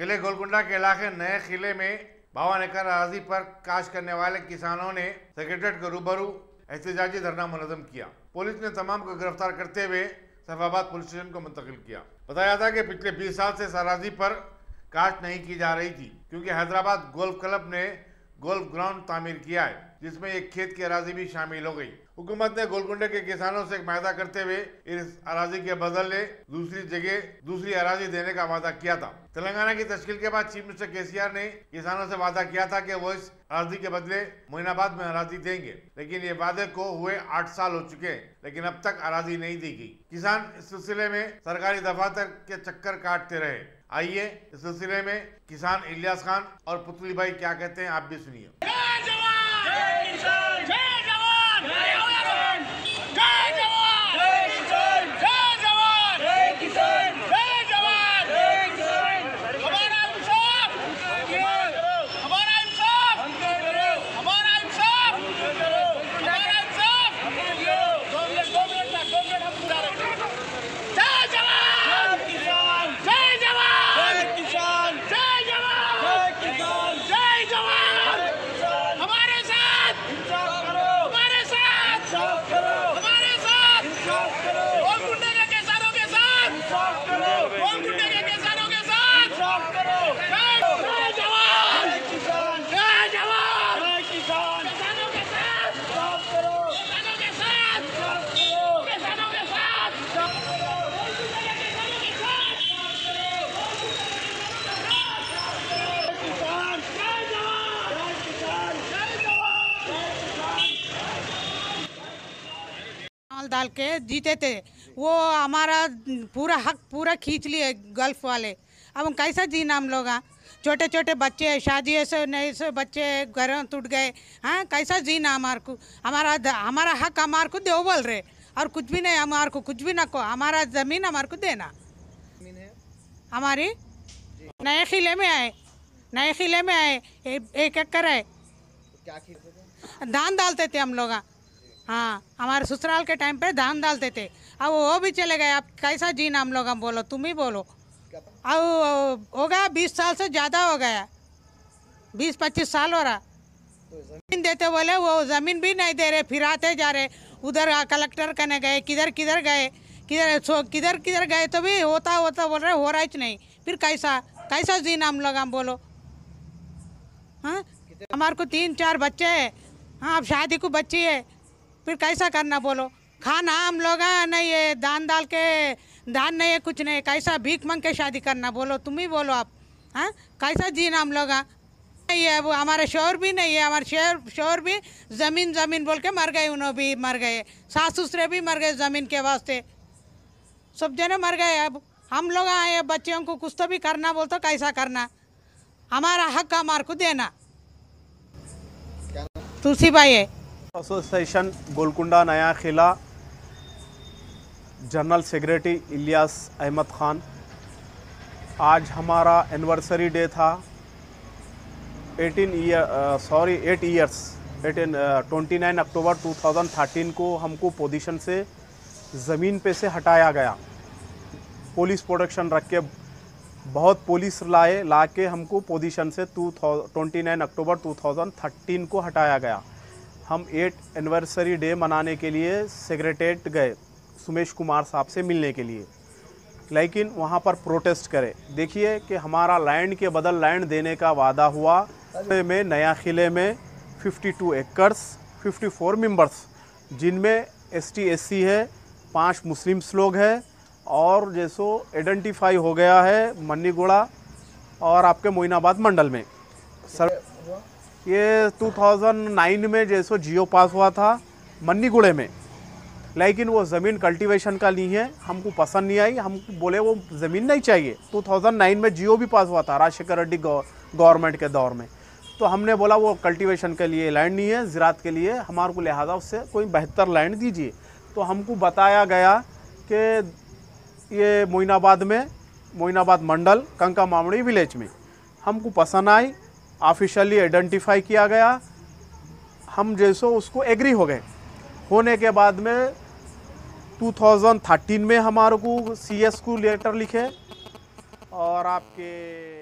किले गोलकुंडा के इलाके नए किले में बावन एकड़ अराजी पर काश करने वाले किसानों ने सेक्रेटरीट के रूबरू एहतजाजी धरना मुनजम किया पुलिस ने तमाम को गिरफ्तार करते हुए सफाबाद पुलिस स्टेशन को मुंतकिल किया बताया था कि पिछले 20 साल से सराजी पर काश नहीं की जा रही थी क्योंकि हैदराबाद गोल्फ क्लब ने गोल्फ ग्राउंड तामीर किया है जिसमें एक खेत की अराजी भी शामिल हो गई हुकूमत ने गोलकुंडे के किसानों से वायदा करते हुए इस अराजी के बदले दूसरी जगह दूसरी अराजी देने का वादा किया था तेलंगाना की तश्कील के बाद चीफ मिनिस्टर के ने किसानों से वादा किया था कि वो इस अराजी के बदले मोइनाबाद में अराजी देंगे लेकिन ये वादे को हुए आठ साल हो चुके हैं लेकिन अब तक अराजी नहीं दी गई किसान इस सिलसिले में सरकारी दफातर के चक्कर काटते रहे आइए इस सिलसिले में किसान इलियास खान और पुतली भाई क्या कहते हैं आप भी सुनिए चावल डाल के जीते थे वो हमारा पूरा हक पूरा खींच लिए गल्फ वाले अब हम कैसा जीना हम लोग हाँ? छोटे छोटे बच्चे शादी से नए से बच्चे घर टूट गए हाँ कैसा जीना हमारे को हमारा हमारा हक हमारे को दे बोल रहे और कुछ भी नहीं हमारे को कुछ भी ना को हमारा ज़मीन हमारे को देना हमारी नए किले में आए नए किले में आए एक एकड़ है तो धान डालते थे हम लोग हाँ। हाँ हमारे ससुराल के टाइम पे धान डालते थे अब वो भी चले गए अब कैसा जीना हम लोग हम बोलो तुम ही बोलो अब हो गया बीस साल से ज़्यादा हो गया बीस पच्चीस साल हो रहा जमीन देते बोले वो ज़मीन भी नहीं दे रहे फिर आते जा रहे उधर कलेक्टर करने गए किधर किधर गए किधर किधर किधर गए तो भी होता होता बोल रहे हो रहा ही नहीं फिर कैसा कैसा जीना हम लोग हम बोलो हाँ हमारे को तीन चार बच्चे हैं हाँ अब शादी को बच्ची है फिर कैसा करना बोलो खाना हम लोग हाँ, नहीं है दान डाल के दान नहीं है कुछ नहीं कैसा भीख मंग के शादी करना बोलो तुम ही बोलो आप हाँ कैसा जीना हम लोग हाँ? नहीं है वो हमारे शोर भी नहीं है हमारे शोर शोर भी ज़मीन ज़मीन बोल के मर गए उन्होंने भी मर गए सास ससुरे भी मर गए ज़मीन के वास्ते सब जने मर गए अब हम लोग आए हाँ, बच्चों को कुछ तो भी करना बोल तो कैसा करना हमारा हक हमारे को देना तुलसी भाई है association Golconda Naya Qila general secretary Ilyas Ahmed Khan आज हमारा एनिवर्सरी डे था 18 year sorry 8 years 18 twenty nine October 2013 को हमको पोजीशन से ज़मीन पे से हटाया गया पुलिस प्रोडक्शन रख के बहुत पुलिस लाए ला के हमको पोजीशन से टू ट्वेंटी नाइन अक्टूबर 2013 को हटाया गया हम एट एनिवर्सरी डे मनाने के लिए सेक्रेटेट गए सुमेश कुमार साहब से मिलने के लिए लेकिन वहाँ पर प्रोटेस्ट करे देखिए कि हमारा लैंड के बदल लैंड देने का वादा हुआ में नया किले में 52 एकर्स फोर मेम्बर्स जिनमें एस टी है पांच मुस्लिम्स लोग हैं और जैसो आइडेंटिफाई हो गया है मन्नीगुड़ा और आपके मोइनाबाद मंडल में सर ये 2009 में जैसो जियो पास हुआ था मन्नीगुड़े में लेकिन वो ज़मीन कल्टीवेशन का नहीं है हमको पसंद नहीं आई हम बोले वो ज़मीन नहीं चाहिए 2009 में जियो भी पास हुआ था राजशेखर रेड्डी गवर्नमेंट के दौर में तो हमने बोला वो कल्टीवेशन के लिए लैंड नहीं है ज़रात के लिए हमारे को लिहाजा उससे कोई बेहतर लैंड दीजिए तो हमको बताया गया कि ये मोइनाबाद में मोइनाबाद मंडल कंका मामड़ी विलेज में हमको पसंद आई ऑफिशियली आइडेंटिफाई किया गया हम जैसो उसको एग्री हो गए होने के बाद में 2013 में हमारे को सी एस को लेटर लिखे और आपके